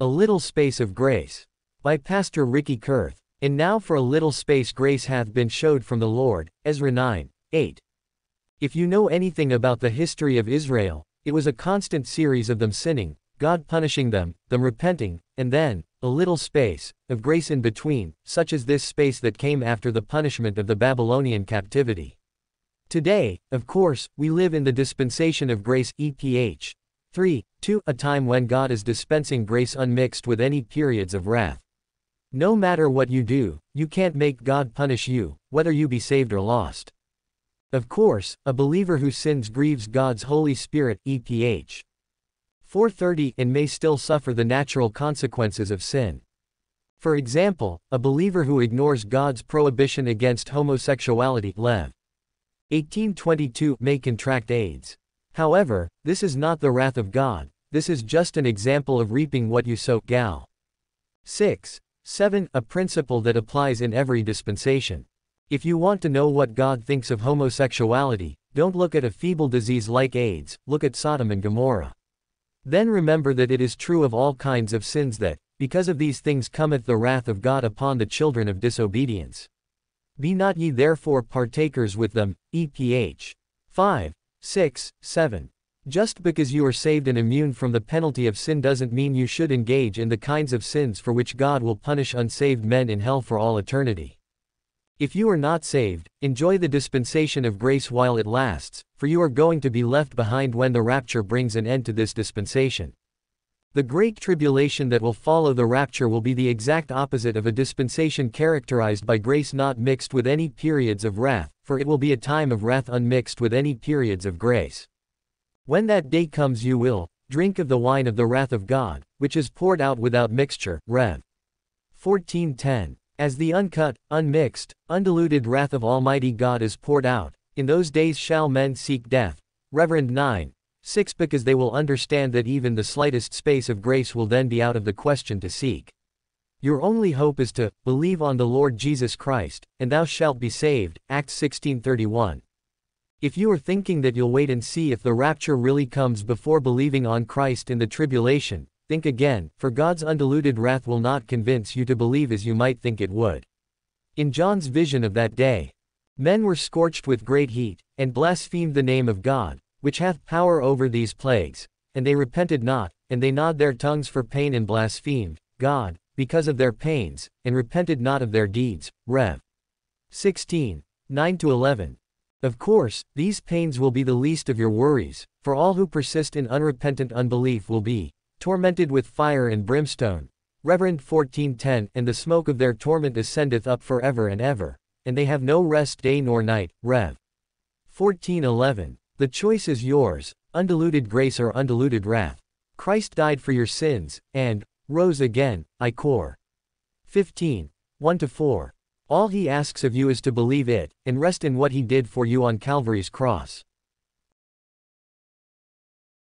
A Little Space of Grace. By Pastor Ricky Kurth. And now for a little space grace hath been showed from the Lord. Ezra 9, 8. If you know anything about the history of Israel, it was a constant series of them sinning, God punishing them, them repenting, and then, a little space, of grace in between, such as this space that came after the punishment of the Babylonian captivity. Today, of course, we live in the dispensation of grace EPH, 3. 2. A time when God is dispensing grace unmixed with any periods of wrath. No matter what you do, you can't make God punish you, whether you be saved or lost. Of course, a believer who sins grieves God's Holy Spirit, EPH. 430 and may still suffer the natural consequences of sin. For example, a believer who ignores God's prohibition against homosexuality, Lev. 1822, may contract AIDS. However, this is not the wrath of God, this is just an example of reaping what you sow. Gal. 6. 7. A principle that applies in every dispensation. If you want to know what God thinks of homosexuality, don't look at a feeble disease like AIDS, look at Sodom and Gomorrah. Then remember that it is true of all kinds of sins that, because of these things cometh the wrath of God upon the children of disobedience. Be not ye therefore partakers with them, EPH. 5. 6, 7. Just because you are saved and immune from the penalty of sin doesn't mean you should engage in the kinds of sins for which God will punish unsaved men in hell for all eternity. If you are not saved, enjoy the dispensation of grace while it lasts, for you are going to be left behind when the rapture brings an end to this dispensation. The great tribulation that will follow the rapture will be the exact opposite of a dispensation characterized by grace not mixed with any periods of wrath, for it will be a time of wrath unmixed with any periods of grace. When that day comes you will drink of the wine of the wrath of God, which is poured out without mixture. Rev. 14:10. As the uncut, unmixed, undiluted wrath of Almighty God is poured out, in those days shall men seek death. Reverend 9. 6 because they will understand that even the slightest space of grace will then be out of the question to seek. Your only hope is to believe on the Lord Jesus Christ, and thou shalt be saved. Acts 16:31. If you are thinking that you'll wait and see if the rapture really comes before believing on Christ in the tribulation, think again, for God's undiluted wrath will not convince you to believe as you might think it would. In John's vision of that day, men were scorched with great heat, and blasphemed the name of God, which hath power over these plagues. And they repented not, and they gnawed their tongues for pain and blasphemed God, because of their pains, and repented not of their deeds. Rev. 16, 9 to 11. Of course, these pains will be the least of your worries, for all who persist in unrepentant unbelief will be tormented with fire and brimstone. Reverend 14:10 And the smoke of their torment ascendeth up forever and ever, and they have no rest day nor night. Rev. 14:11 the choice is yours, undiluted grace or undiluted wrath. Christ died for your sins, and, rose again, I core. 15. 1 to 4. All he asks of you is to believe it, and rest in what he did for you on Calvary's cross.